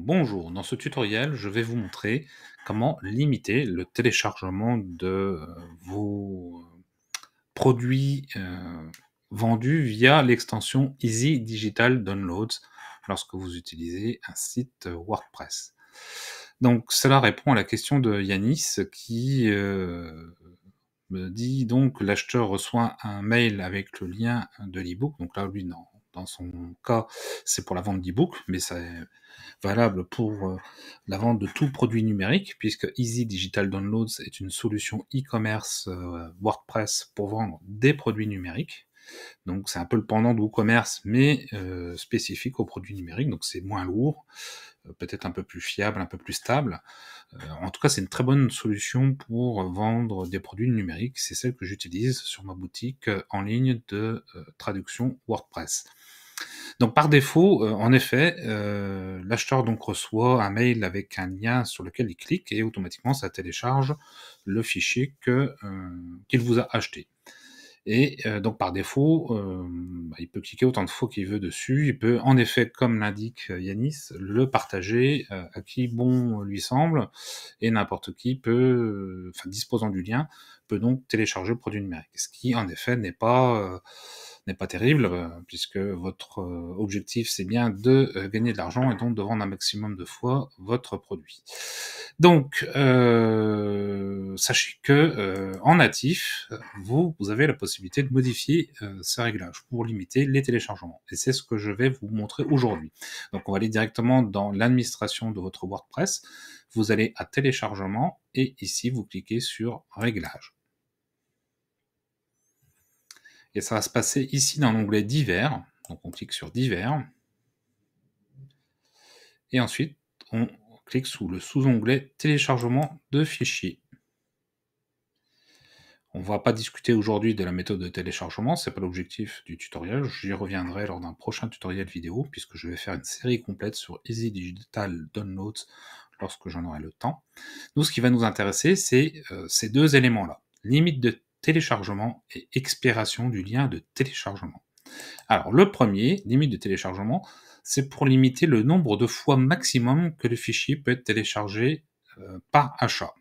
Bonjour, dans ce tutoriel, je vais vous montrer comment limiter le téléchargement de euh, vos produits euh, vendus via l'extension Easy Digital Downloads lorsque vous utilisez un site WordPress. Donc cela répond à la question de Yanis qui euh, me dit donc l'acheteur reçoit un mail avec le lien de l'ebook. Donc là, lui, non, dans son cas, c'est pour la vente d'e-book, mais c'est valable pour euh, la vente de tout produit numérique, puisque Easy Digital Downloads est une solution e-commerce euh, WordPress pour vendre des produits numériques. Donc c'est un peu le pendant de WooCommerce, mais euh, spécifique aux produits numériques. Donc c'est moins lourd, peut-être un peu plus fiable, un peu plus stable. en tout cas, c'est une très bonne solution pour vendre des produits numériques. C'est celle que j'utilise sur ma boutique en ligne de traduction WordPress. Donc par défaut, euh, en effet, euh, l'acheteur donc reçoit un mail avec un lien sur lequel il clique et automatiquement ça télécharge le fichier que euh, qu'il vous a acheté. Et donc par défaut, bah, il peut cliquer autant de fois qu'il veut dessus. Il peut en effet, comme l'indique Yanis, le partager à qui bon lui semble et n'importe qui peut, enfin disposant du lien, peut donc télécharger le produit numérique. Ce qui en effet n'est pas n'est pas terrible, euh, puisque votre euh, objectif, c'est bien de euh, gagner de l'argent et donc de vendre un maximum de fois votre produit. Donc, sachez que en natif, vous, vous, avez la possibilité de modifier euh, ce réglage pour limiter les téléchargements. Et c'est ce que je vais vous montrer aujourd'hui. Donc, on va aller directement dans l'administration de votre WordPress. Vous allez à téléchargement et ici, vous cliquez sur réglages. Et ça va se passer ici dans l'onglet divers. Donc on clique sur divers. Et ensuite, on clique sous le sous-onglet téléchargement de fichiers. On ne va pas discuter aujourd'hui de la méthode de téléchargement, c'est pas l'objectif du tutoriel, j'y reviendrai lors d'un prochain tutoriel vidéo puisque je vais faire une série complète sur Easy Digital Downloads lorsque j'en aurai le temps. Nous, ce qui va nous intéresser, c'est euh, ces deux éléments-là, limite de téléchargement et expiration du lien de téléchargement. Alors le premier, limite de téléchargement, c'est pour limiter le nombre de fois maximum que le fichier peut être téléchargé euh, par achat.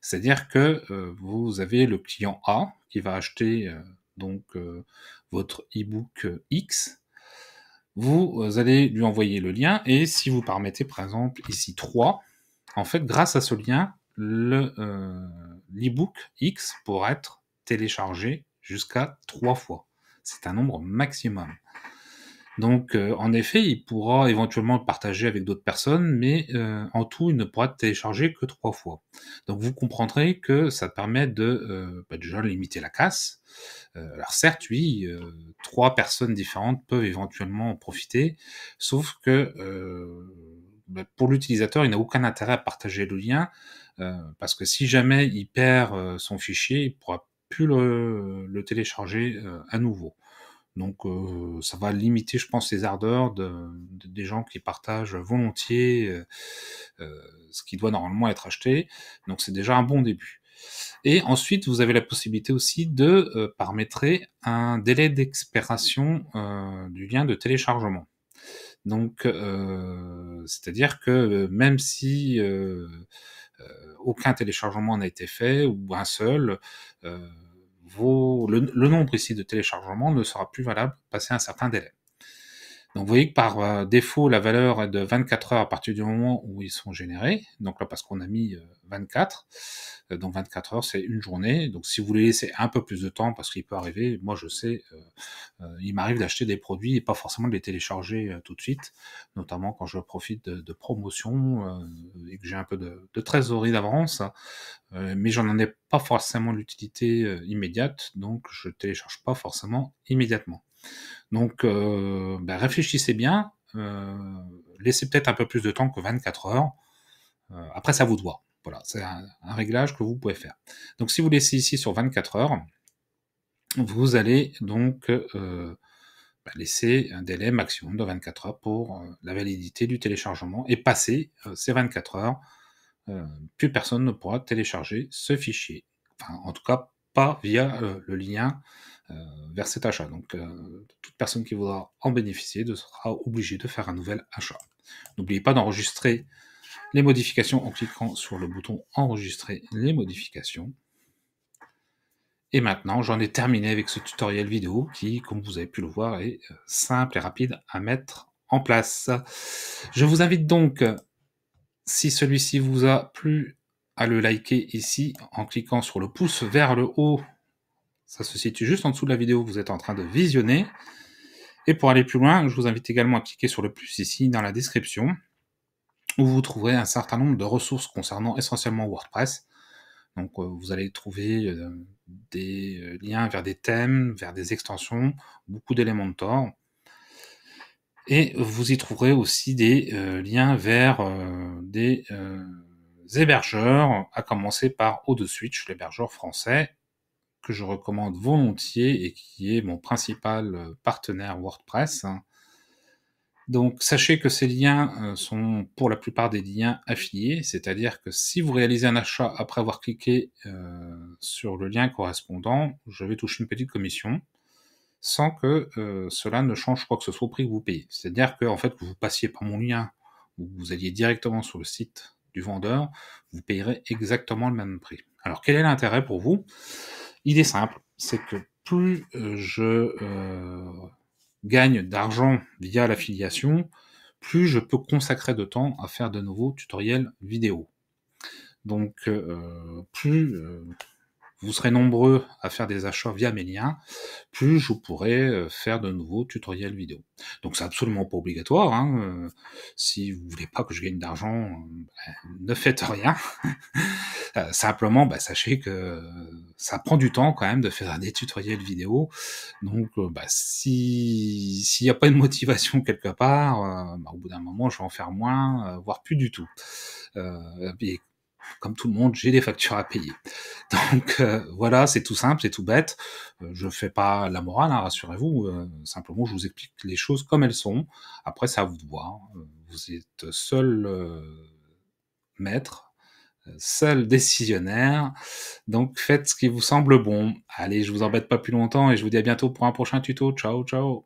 C'est-à-dire que euh, vous avez le client A qui va acheter euh, donc votre ebook X. Vous allez lui envoyer le lien et si vous permettez par exemple ici 3, en fait grâce à ce lien, le, book X pourra être télécharger jusqu'à trois fois. C'est un nombre maximum. Donc, euh, en effet, il pourra éventuellement le partager avec d'autres personnes, mais euh, en tout, il ne pourra télécharger que trois fois. Donc, vous comprendrez que ça permet de euh, bah, déjà limiter la casse. alors, certes, oui, trois personnes différentes peuvent éventuellement en profiter, sauf que bah, pour l'utilisateur, il n'a aucun intérêt à partager le lien, parce que si jamais il perd son fichier, il pourra le, télécharger euh, à nouveau. Donc euh, ça va limiter, je pense, les ardeurs de, des gens qui partagent volontiers euh, ce qui doit normalement être acheté. Donc c'est déjà un bon début. Et ensuite, vous avez la possibilité aussi de paramétrer un délai d'expiration du lien de téléchargement. Donc, c'est-à-dire que même si euh, aucun téléchargement n'a été fait ou un seul. Euh, le, le, nombre ici de téléchargements ne sera plus valable passé un certain délai. Donc vous voyez que par euh, défaut, la valeur est de 24 heures à partir du moment où ils sont générés. Donc là, parce qu'on a mis 24, euh, euh, donc 24 heures, c'est une journée. Donc si vous voulez laisser un peu plus de temps, parce qu'il peut arriver, moi je sais, il m'arrive d'acheter des produits et pas forcément de les télécharger tout de suite, notamment quand je profite de, de promotions et que j'ai un peu de, trésorerie d'avance. Hein. mais j'en ai pas forcément l'utilité immédiate, donc je télécharge pas forcément immédiatement. Donc, euh, ben, réfléchissez bien. Euh, laissez peut-être un peu plus de temps que 24 heures. Euh, après, ça vous doit. Voilà, c'est un, réglage que vous pouvez faire. Donc, si vous laissez ici sur 24 heures, vous allez donc ben, laisser un délai maximum de 24 heures pour la validité du téléchargement et passer ces 24 heures. plus personne ne pourra télécharger ce fichier. Enfin, en tout cas, pas via le lien euh, vers cet achat. Donc, euh, toute personne qui voudra en bénéficier sera obligée de faire un nouvel achat. N'oubliez pas d'enregistrer les modifications en cliquant sur le bouton Enregistrer les modifications. Et maintenant, j'en ai terminé avec ce tutoriel vidéo qui, comme vous avez pu le voir, est euh, simple et rapide à mettre en place. Je vous invite donc, si celui-ci vous a plu, à le liker ici en cliquant sur le pouce vers le haut ça se situe juste en dessous de la vidéo que vous êtes en train de visionner. Et pour aller plus loin, je vous invite également à cliquer sur le plus ici dans la description, où vous trouverez un certain nombre de ressources concernant essentiellement WordPress. Donc euh, vous allez trouver euh, des euh, liens vers des thèmes, vers des extensions, beaucoup d'éléments de tort. Et vous y trouverez aussi des liens vers des hébergeurs, à commencer par o 2 Switch, l'hébergeur français, que je recommande volontiers et qui est mon principal euh, partenaire WordPress. Hein. Donc sachez que ces liens euh, sont pour la plupart des liens affiliés, c'est-à-dire que si vous réalisez un achat après avoir cliqué euh, sur le lien correspondant, je vais toucher une petite commission sans que cela ne change quoi que ce soit au prix que vous payez. C'est-à-dire que fait, que vous passiez par mon lien ou vous alliez directement sur le site du vendeur, vous payerez exactement le même prix. Alors quel est l'intérêt pour vous il est simple, c'est que plus euh, je euh, gagne d'argent via l'affiliation, plus je peux consacrer de temps à faire de nouveaux tutoriels vidéo. Donc, euh, plus, vous serez nombreux à faire des achats via mes liens, plus je pourrai euh, faire de nouveaux tutoriels vidéo. Donc c'est absolument pas obligatoire. Hein, euh, si vous voulez pas que je gagne d'argent, euh, ben, ne faites rien. Simplement, ben, sachez que ça prend du temps quand même de faire des tutoriels vidéo. Donc bah si s'il n'y a pas de motivation quelque part, au bout d'un moment, je vais en faire moins, voire plus du tout comme tout le monde, j'ai des factures à payer. Donc euh, voilà, c'est tout simple, c'est tout bête. Euh, je fais pas la morale, hein, rassurez-vous. Euh, simplement, je vous explique les choses comme elles sont. Après, c'est à vous de voir. Vous êtes seul maître, seul décisionnaire. Donc faites ce qui vous semble bon. Allez, je vous embête pas plus longtemps et je vous dis à bientôt pour un prochain tuto. Ciao, ciao.